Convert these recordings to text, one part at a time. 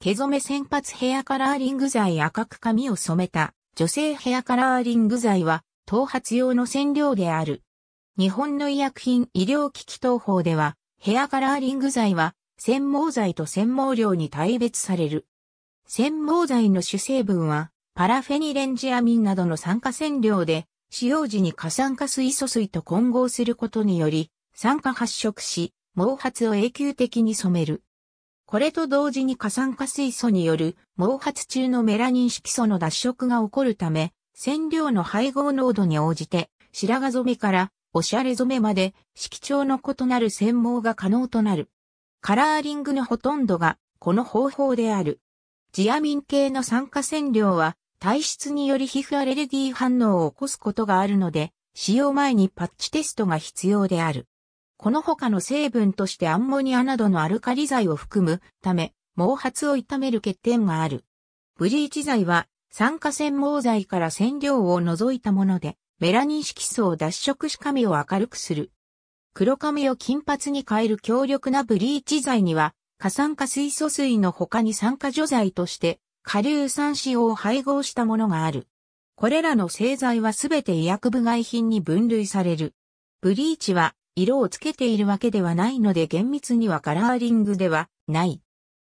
毛染め先発ヘアカラーリング剤赤く髪を染めた女性ヘアカラーリング剤は頭髪用の染料である。日本の医薬品医療機器等法ではヘアカラーリング剤は染毛剤と染毛量に大別される。染毛剤の主成分はパラフェニレンジアミンなどの酸化染料で使用時に過酸化水素水と混合することにより酸化発色し毛髪を永久的に染める。これと同時に過酸化水素による毛髪中のメラニン色素の脱色が起こるため、染料の配合濃度に応じて、白髪染めからおしゃれ染めまで色調の異なる染毛が可能となる。カラーリングのほとんどがこの方法である。ジアミン系の酸化染料は体質により皮膚アレルギー反応を起こすことがあるので、使用前にパッチテストが必要である。この他の成分としてアンモニアなどのアルカリ剤を含むため、毛髪を痛める欠点がある。ブリーチ剤は酸化染毛剤から染料を除いたもので、メラニン色素を脱色し髪を明るくする。黒髪を金髪に変える強力なブリーチ剤には、過酸化水素水の他に酸化除剤として、下流酸塩を配合したものがある。これらの製剤はすべて医薬部外品に分類される。ブリーチは色をつけているわけではないので厳密にはカラーリングではない。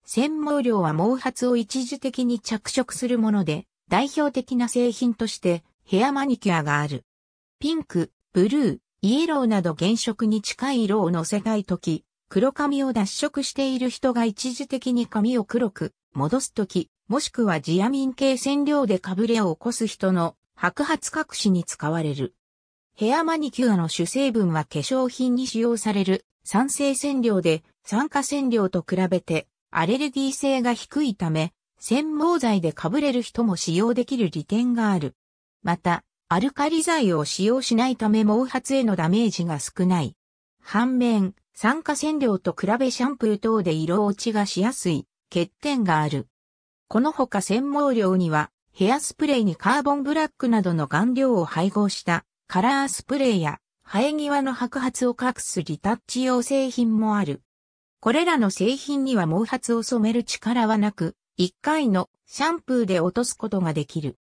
染毛料は毛髪を一時的に着色するもので、代表的な製品としてヘアマニキュアがある。ピンク、ブルー、イエローなど原色に近い色を乗せたいとき、黒髪を脱色している人が一時的に髪を黒く戻すとき、もしくはジアミン系染料でかぶれを起こす人の白髪隠しに使われる。ヘアマニキュアの主成分は化粧品に使用される酸性染料で酸化染料と比べてアレルギー性が低いため、染毛剤でかぶれる人も使用できる利点がある。また、アルカリ剤を使用しないため毛髪へのダメージが少ない。反面、酸化染料と比べシャンプー等で色落ちがしやすい欠点がある。このほか染毛量にはヘアスプレーにカーボンブラックなどの顔料を配合したカラースプレーや生え際の白髪を隠すリタッチ用製品もある。これらの製品には毛髪を染める力はなく、1回のシャンプーで落とすことができる。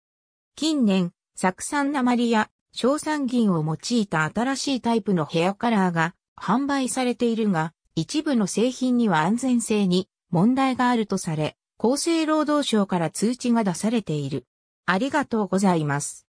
近年、酢酸鉛や硝酸銀を用いた新しいタイプのヘアカラーが販売されているが、一部の製品には安全性に問題があるとされ、厚生労働省から通知が出されている。ありがとうございます。